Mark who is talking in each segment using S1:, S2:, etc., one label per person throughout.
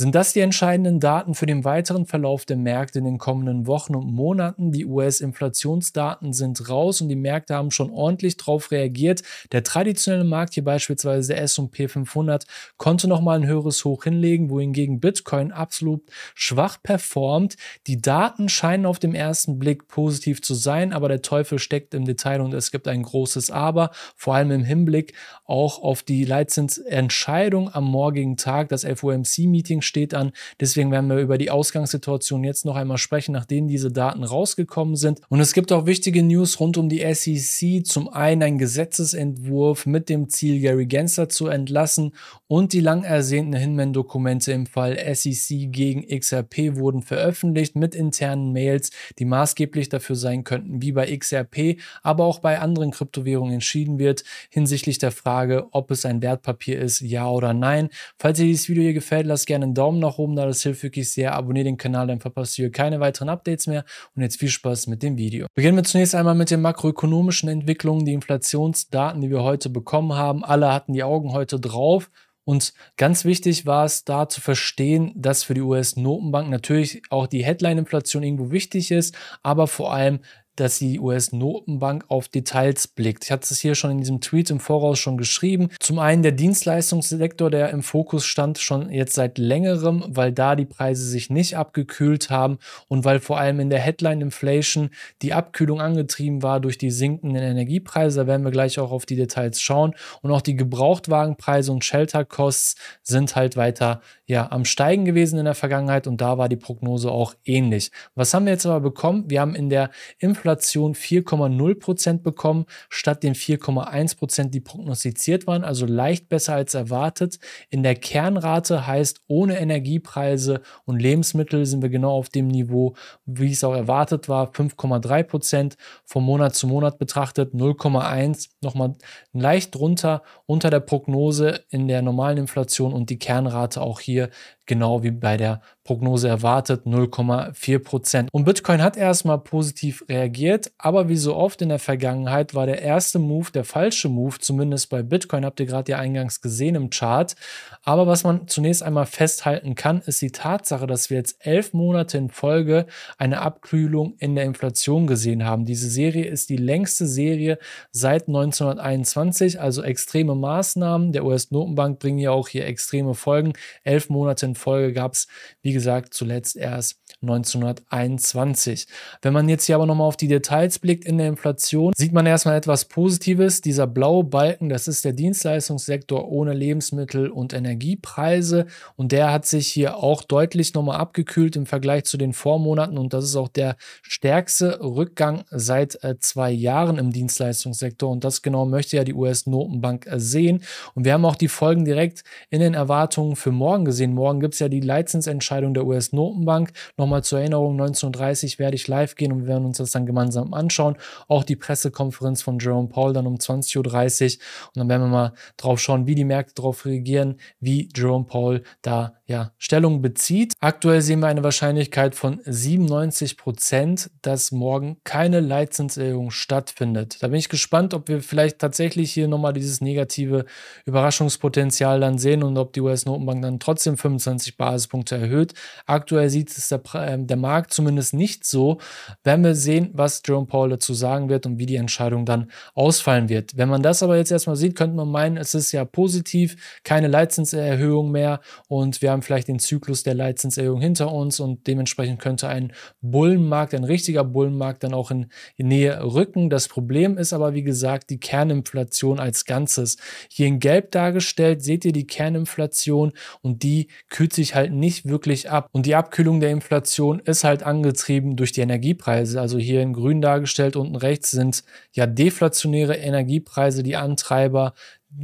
S1: Sind das die entscheidenden Daten für den weiteren Verlauf der Märkte in den kommenden Wochen und Monaten? Die US-Inflationsdaten sind raus und die Märkte haben schon ordentlich darauf reagiert. Der traditionelle Markt, hier beispielsweise der SP 500, konnte nochmal ein höheres Hoch hinlegen, wohingegen Bitcoin absolut schwach performt. Die Daten scheinen auf dem ersten Blick positiv zu sein, aber der Teufel steckt im Detail und es gibt ein großes Aber, vor allem im Hinblick auch auf die Leitzinsentscheidung am morgigen Tag. Das FOMC-Meeting steht an. Deswegen werden wir über die Ausgangssituation jetzt noch einmal sprechen, nachdem diese Daten rausgekommen sind. Und es gibt auch wichtige News rund um die SEC. Zum einen ein Gesetzesentwurf mit dem Ziel, Gary Gensler zu entlassen und die lang ersehnten Hinman-Dokumente im Fall SEC gegen XRP wurden veröffentlicht mit internen Mails, die maßgeblich dafür sein könnten, wie bei XRP, aber auch bei anderen Kryptowährungen entschieden wird hinsichtlich der Frage, ob es ein Wertpapier ist, ja oder nein. Falls dir dieses Video hier gefällt, lass gerne einen Daumen nach oben da, das hilft wirklich sehr. Abonniere den Kanal, dann verpasst ihr keine weiteren Updates mehr. Und jetzt viel Spaß mit dem Video. Beginnen wir zunächst einmal mit den makroökonomischen Entwicklungen, die Inflationsdaten, die wir heute bekommen haben. Alle hatten die Augen heute drauf. Und ganz wichtig war es da zu verstehen, dass für die US-Notenbank natürlich auch die Headline-Inflation irgendwo wichtig ist, aber vor allem dass die US-Notenbank auf Details blickt. Ich hatte es hier schon in diesem Tweet im Voraus schon geschrieben. Zum einen der Dienstleistungssektor, der im Fokus stand, schon jetzt seit längerem, weil da die Preise sich nicht abgekühlt haben und weil vor allem in der Headline Inflation die Abkühlung angetrieben war durch die sinkenden Energiepreise. Da werden wir gleich auch auf die Details schauen. Und auch die Gebrauchtwagenpreise und Shelterkosten sind halt weiter ja, am Steigen gewesen in der Vergangenheit und da war die Prognose auch ähnlich. Was haben wir jetzt aber bekommen? Wir haben in der Inflation Inflation 4,0 Prozent bekommen, statt den 4,1 Prozent, die prognostiziert waren, also leicht besser als erwartet. In der Kernrate heißt, ohne Energiepreise und Lebensmittel sind wir genau auf dem Niveau, wie es auch erwartet war, 5,3 Prozent vom Monat zu Monat betrachtet, 0,1, nochmal leicht drunter, unter der Prognose in der normalen Inflation und die Kernrate auch hier genau wie bei der Prognose erwartet, 0,4%. Prozent. Und Bitcoin hat erstmal positiv reagiert, aber wie so oft in der Vergangenheit war der erste Move der falsche Move, zumindest bei Bitcoin, habt ihr gerade ja eingangs gesehen im Chart. Aber was man zunächst einmal festhalten kann, ist die Tatsache, dass wir jetzt elf Monate in Folge eine Abkühlung in der Inflation gesehen haben. Diese Serie ist die längste Serie seit 1921, also extreme Maßnahmen. Der US-Notenbank bringen ja auch hier extreme Folgen. Elf Monate in Folge gab es, wie gesagt, zuletzt erst 1921. Wenn man jetzt hier aber nochmal auf die Details blickt in der Inflation, sieht man erstmal etwas Positives. Dieser blaue Balken, das ist der Dienstleistungssektor ohne Lebensmittel- und Energiepreise. Und der hat sich hier auch deutlich nochmal abgekühlt im Vergleich zu den Vormonaten. Und das ist auch der stärkste Rückgang seit äh, zwei Jahren im Dienstleistungssektor. Und das genau möchte ja die US-Notenbank äh, sehen. Und wir haben auch die Folgen direkt in den Erwartungen für morgen gesehen. Morgen gibt es ja die Leitzinsentscheidung der US-Notenbank. Nochmal zur Erinnerung, 19.30 werde ich live gehen und wir werden uns das dann gemeinsam anschauen. Auch die Pressekonferenz von Jerome Paul dann um 20.30 Uhr. Und dann werden wir mal drauf schauen, wie die Märkte darauf reagieren, wie Jerome Paul da ja, Stellung bezieht. Aktuell sehen wir eine Wahrscheinlichkeit von 97 Prozent, dass morgen keine Leitzinserhöhung stattfindet. Da bin ich gespannt, ob wir vielleicht tatsächlich hier nochmal dieses negative Überraschungspotenzial dann sehen und ob die US-Notenbank dann trotzdem 25 Basispunkte erhöht. Aktuell sieht es der, äh, der Markt zumindest nicht so. Werden wir sehen, was Jerome Paul dazu sagen wird und wie die Entscheidung dann ausfallen wird. Wenn man das aber jetzt erstmal sieht, könnte man meinen, es ist ja positiv, keine Leitzinserhöhung mehr und wir haben haben vielleicht den Zyklus der Leitzinserhöhung hinter uns und dementsprechend könnte ein Bullenmarkt, ein richtiger Bullenmarkt dann auch in, Nähe rücken. Das Problem ist aber, wie gesagt, die Kerninflation als Ganzes. Hier in Gelb dargestellt seht ihr die Kerninflation und die kühlt sich halt nicht wirklich ab. Und die Abkühlung der Inflation ist halt angetrieben durch die Energiepreise. Also hier in Grün dargestellt unten rechts sind ja deflationäre Energiepreise die Antreiber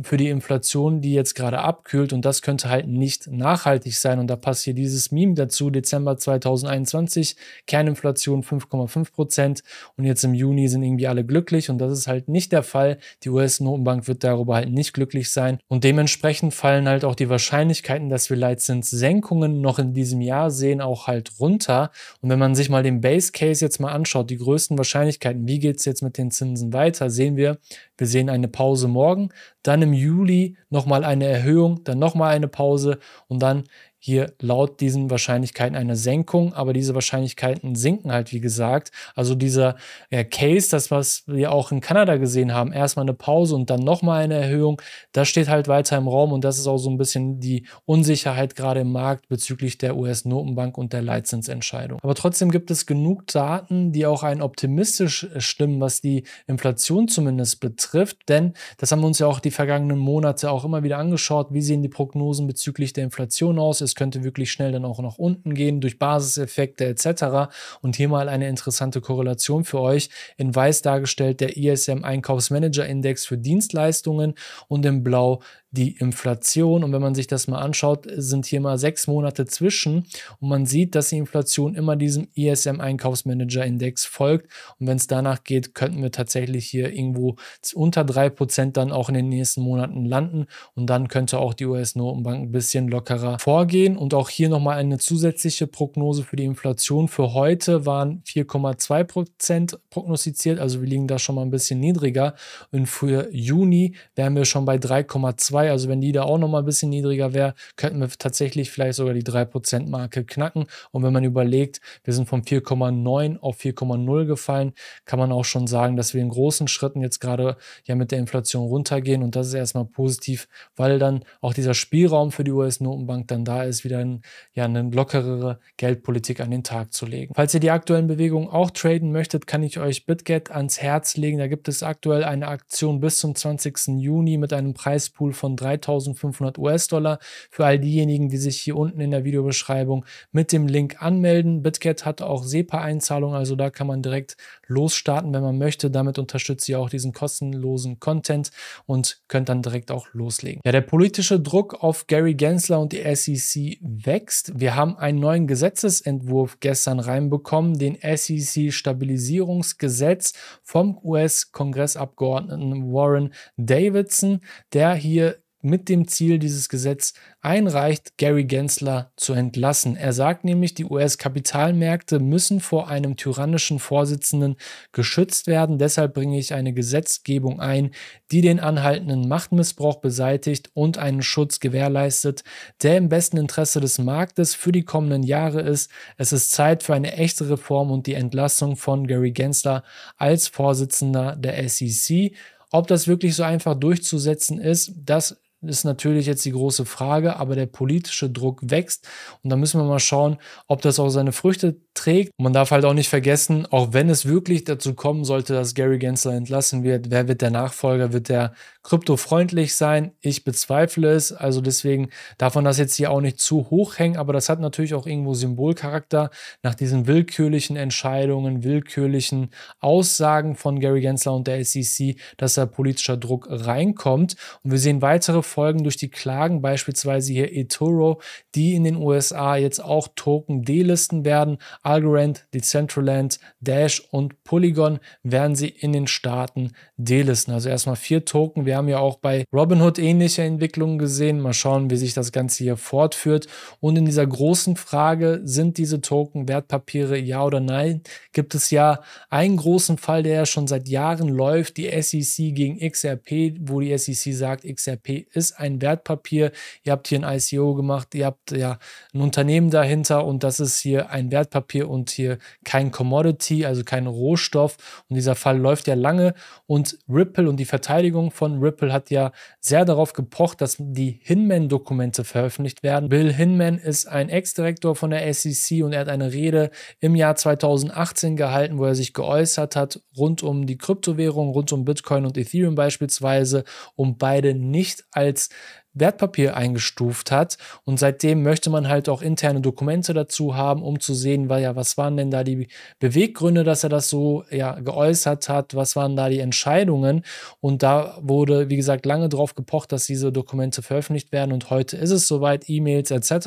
S1: für die Inflation, die jetzt gerade abkühlt und das könnte halt nicht nachhaltig sein. Und da passt hier dieses Meme dazu, Dezember 2021, Kerninflation 5,5 Prozent und jetzt im Juni sind irgendwie alle glücklich und das ist halt nicht der Fall. Die US-Notenbank wird darüber halt nicht glücklich sein und dementsprechend fallen halt auch die Wahrscheinlichkeiten, dass wir Leitzinssenkungen noch in diesem Jahr sehen, auch halt runter. Und wenn man sich mal den Base Case jetzt mal anschaut, die größten Wahrscheinlichkeiten, wie geht es jetzt mit den Zinsen weiter, sehen wir, wir sehen eine Pause morgen, dann im Juli nochmal eine Erhöhung, dann nochmal eine Pause und dann hier laut diesen Wahrscheinlichkeiten eine Senkung, aber diese Wahrscheinlichkeiten sinken halt, wie gesagt. Also dieser äh, Case, das, was wir auch in Kanada gesehen haben, erstmal eine Pause und dann nochmal eine Erhöhung, das steht halt weiter im Raum und das ist auch so ein bisschen die Unsicherheit gerade im Markt bezüglich der US-Notenbank und der Leitzinsentscheidung. Aber trotzdem gibt es genug Daten, die auch einen optimistisch äh, stimmen, was die Inflation zumindest betrifft, denn das haben wir uns ja auch die vergangenen Monate auch immer wieder angeschaut. Wie sehen die Prognosen bezüglich der Inflation aus? Es könnte wirklich schnell dann auch nach unten gehen durch Basiseffekte etc. Und hier mal eine interessante Korrelation für euch. In weiß dargestellt der ISM e Einkaufsmanager Index für Dienstleistungen und in blau die Inflation. Und wenn man sich das mal anschaut, sind hier mal sechs Monate zwischen und man sieht, dass die Inflation immer diesem ISM e Einkaufsmanager Index folgt. Und wenn es danach geht, könnten wir tatsächlich hier irgendwo unter drei Prozent dann auch in den nächsten Monaten landen. Und dann könnte auch die US-Notenbank ein bisschen lockerer vorgehen. Und auch hier nochmal eine zusätzliche Prognose für die Inflation für heute waren 4,2 Prozent prognostiziert. Also wir liegen da schon mal ein bisschen niedriger. Und für Juni wären wir schon bei 3,2 2. Also wenn die da auch nochmal ein bisschen niedriger wäre, könnten wir tatsächlich vielleicht sogar die 3%-Marke knacken. Und wenn man überlegt, wir sind von 4,9 auf 4,0 gefallen, kann man auch schon sagen, dass wir in großen Schritten jetzt gerade ja mit der Inflation runtergehen. Und das ist erstmal positiv, weil dann auch dieser Spielraum für die US-Notenbank dann da ist, wieder ein, ja, eine lockerere Geldpolitik an den Tag zu legen. Falls ihr die aktuellen Bewegungen auch traden möchtet, kann ich euch BitGet ans Herz legen. Da gibt es aktuell eine Aktion bis zum 20. Juni mit einem Preispool von von 3500 US-Dollar. Für all diejenigen, die sich hier unten in der Videobeschreibung mit dem Link anmelden. BitGet hat auch SEPA-Einzahlungen, also da kann man direkt losstarten, wenn man möchte. Damit unterstützt ihr auch diesen kostenlosen Content und könnt dann direkt auch loslegen. Ja, der politische Druck auf Gary Gensler und die SEC wächst. Wir haben einen neuen Gesetzesentwurf gestern reinbekommen, den SEC-Stabilisierungsgesetz vom US-Kongressabgeordneten Warren Davidson, der hier mit dem Ziel, dieses Gesetz einreicht, Gary Gensler zu entlassen. Er sagt nämlich, die US-Kapitalmärkte müssen vor einem tyrannischen Vorsitzenden geschützt werden. Deshalb bringe ich eine Gesetzgebung ein, die den anhaltenden Machtmissbrauch beseitigt und einen Schutz gewährleistet, der im besten Interesse des Marktes für die kommenden Jahre ist. Es ist Zeit für eine echte Reform und die Entlassung von Gary Gensler als Vorsitzender der SEC. Ob das wirklich so einfach durchzusetzen ist, das ist natürlich jetzt die große Frage, aber der politische Druck wächst und da müssen wir mal schauen, ob das auch seine Früchte trägt. Man darf halt auch nicht vergessen, auch wenn es wirklich dazu kommen sollte, dass Gary Gensler entlassen wird, wer wird der Nachfolger? Wird der kryptofreundlich sein? Ich bezweifle es. Also deswegen darf man das jetzt hier auch nicht zu hoch hängen, aber das hat natürlich auch irgendwo Symbolcharakter nach diesen willkürlichen Entscheidungen, willkürlichen Aussagen von Gary Gensler und der SEC, dass da politischer Druck reinkommt. Und wir sehen weitere Folgen durch die Klagen, beispielsweise hier eToro, die in den USA jetzt auch Token delisten werden Algorand, Decentraland, Dash und Polygon werden sie in den Staaten delisten. Also erstmal vier Token. Wir haben ja auch bei Robinhood ähnliche Entwicklungen gesehen. Mal schauen, wie sich das Ganze hier fortführt. Und in dieser großen Frage, sind diese Token Wertpapiere, ja oder nein, gibt es ja einen großen Fall, der ja schon seit Jahren läuft, die SEC gegen XRP, wo die SEC sagt, XRP ist ein Wertpapier. Ihr habt hier ein ICO gemacht, ihr habt ja ein Unternehmen dahinter und das ist hier ein Wertpapier Wertpapier und hier kein Commodity, also kein Rohstoff. Und dieser Fall läuft ja lange. Und Ripple und die Verteidigung von Ripple hat ja sehr darauf gepocht, dass die Hinman-Dokumente veröffentlicht werden. Bill Hinman ist ein Ex-Direktor von der SEC und er hat eine Rede im Jahr 2018 gehalten, wo er sich geäußert hat rund um die Kryptowährung, rund um Bitcoin und Ethereum beispielsweise, um beide nicht als Wertpapier eingestuft hat. Und seitdem möchte man halt auch interne Dokumente dazu haben, um zu sehen, weil ja, was waren denn da die Beweggründe, dass er das so ja, geäußert hat, was waren da die Entscheidungen. Und da wurde, wie gesagt, lange drauf gepocht, dass diese Dokumente veröffentlicht werden. Und heute ist es soweit, E-Mails etc.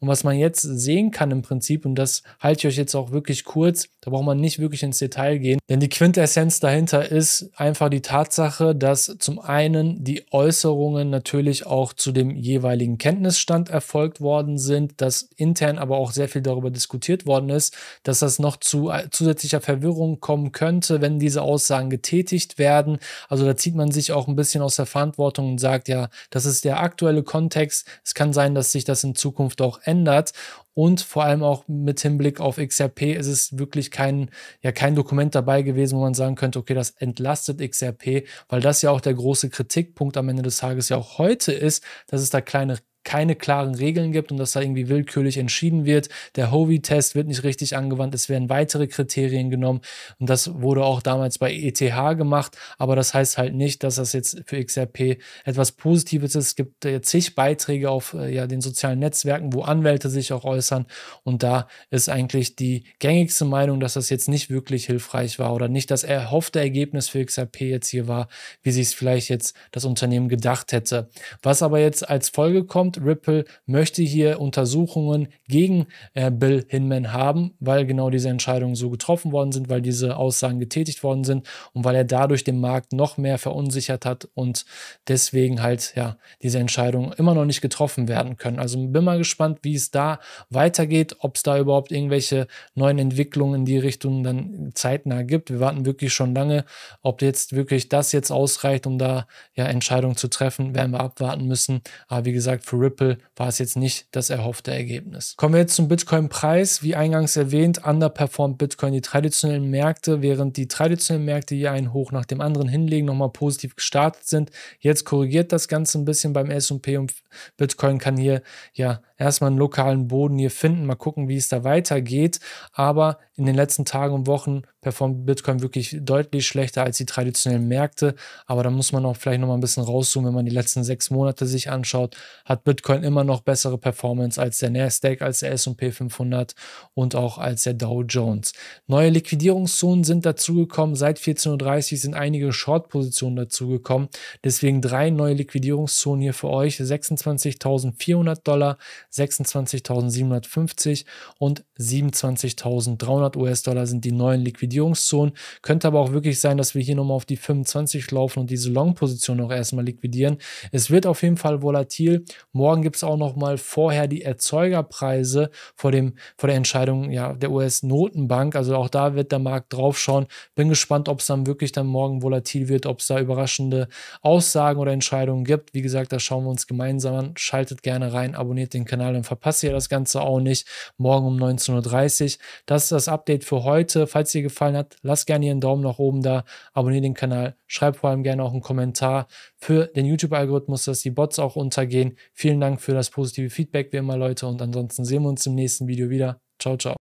S1: Und was man jetzt sehen kann im Prinzip, und das halte ich euch jetzt auch wirklich kurz, da braucht man nicht wirklich ins Detail gehen, denn die Quintessenz dahinter ist einfach die Tatsache, dass zum einen die Äußerungen natürlich auch zu dem jeweiligen Kenntnisstand erfolgt worden sind, dass intern aber auch sehr viel darüber diskutiert worden ist, dass das noch zu äh, zusätzlicher Verwirrung kommen könnte, wenn diese Aussagen getätigt werden. Also da zieht man sich auch ein bisschen aus der Verantwortung und sagt, ja, das ist der aktuelle Kontext. Es kann sein, dass sich das in Zukunft auch ändert. Und vor allem auch mit Hinblick auf XRP ist es wirklich kein, ja, kein Dokument dabei gewesen, wo man sagen könnte, okay, das entlastet XRP, weil das ja auch der große Kritikpunkt am Ende des Tages ja auch heute ist, dass es da kleine keine klaren Regeln gibt und dass da irgendwie willkürlich entschieden wird. Der hovey test wird nicht richtig angewandt, es werden weitere Kriterien genommen und das wurde auch damals bei ETH gemacht, aber das heißt halt nicht, dass das jetzt für XRP etwas Positives ist. Es gibt äh, zig Beiträge auf äh, ja, den sozialen Netzwerken, wo Anwälte sich auch äußern und da ist eigentlich die gängigste Meinung, dass das jetzt nicht wirklich hilfreich war oder nicht das erhoffte Ergebnis für XRP jetzt hier war, wie sich es vielleicht jetzt das Unternehmen gedacht hätte. Was aber jetzt als Folge kommt, und Ripple möchte hier Untersuchungen gegen äh, Bill Hinman haben, weil genau diese Entscheidungen so getroffen worden sind, weil diese Aussagen getätigt worden sind und weil er dadurch den Markt noch mehr verunsichert hat und deswegen halt ja diese Entscheidungen immer noch nicht getroffen werden können. Also bin mal gespannt, wie es da weitergeht, ob es da überhaupt irgendwelche neuen Entwicklungen in die Richtung dann zeitnah gibt. Wir warten wirklich schon lange, ob jetzt wirklich das jetzt ausreicht, um da ja Entscheidungen zu treffen, werden wir abwarten müssen. Aber wie gesagt, für Ripple war es jetzt nicht das erhoffte Ergebnis. Kommen wir jetzt zum Bitcoin-Preis. Wie eingangs erwähnt, underperformt Bitcoin die traditionellen Märkte, während die traditionellen Märkte hier einen Hoch nach dem anderen hinlegen, nochmal positiv gestartet sind. Jetzt korrigiert das Ganze ein bisschen beim S&P und Bitcoin kann hier ja erstmal einen lokalen Boden hier finden. Mal gucken, wie es da weitergeht. Aber in den letzten Tagen und Wochen performt Bitcoin wirklich deutlich schlechter als die traditionellen Märkte. Aber da muss man auch vielleicht nochmal ein bisschen rauszoomen, wenn man die letzten sechs Monate sich anschaut, hat Bitcoin immer noch bessere Performance als der Nasdaq, als der S&P 500 und auch als der Dow Jones. Neue Liquidierungszonen sind dazugekommen. Seit 14.30 Uhr sind einige Short-Positionen dazugekommen. Deswegen drei neue Liquidierungszonen hier für euch. 26.400 Dollar, 26.750 und 27.300 US-Dollar sind die neuen Liquidierungszonen Liquidierungszonen. Könnte aber auch wirklich sein, dass wir hier nochmal auf die 25 laufen und diese Long-Position noch erstmal liquidieren. Es wird auf jeden Fall volatil. Morgen gibt es auch nochmal vorher die Erzeugerpreise vor, dem, vor der Entscheidung ja, der US-Notenbank. Also auch da wird der Markt drauf schauen. Bin gespannt, ob es dann wirklich dann morgen volatil wird, ob es da überraschende Aussagen oder Entscheidungen gibt. Wie gesagt, das schauen wir uns gemeinsam an. Schaltet gerne rein, abonniert den Kanal, und verpasst ihr das Ganze auch nicht. Morgen um 19.30 Uhr. Das ist das Update für heute. Falls ihr gefallen gefallen hat, lasst gerne Ihren Daumen nach oben da, abonniert den Kanal, schreibt vor allem gerne auch einen Kommentar für den YouTube-Algorithmus, dass die Bots auch untergehen. Vielen Dank für das positive Feedback wie immer, Leute, und ansonsten sehen wir uns im nächsten Video wieder. Ciao, ciao.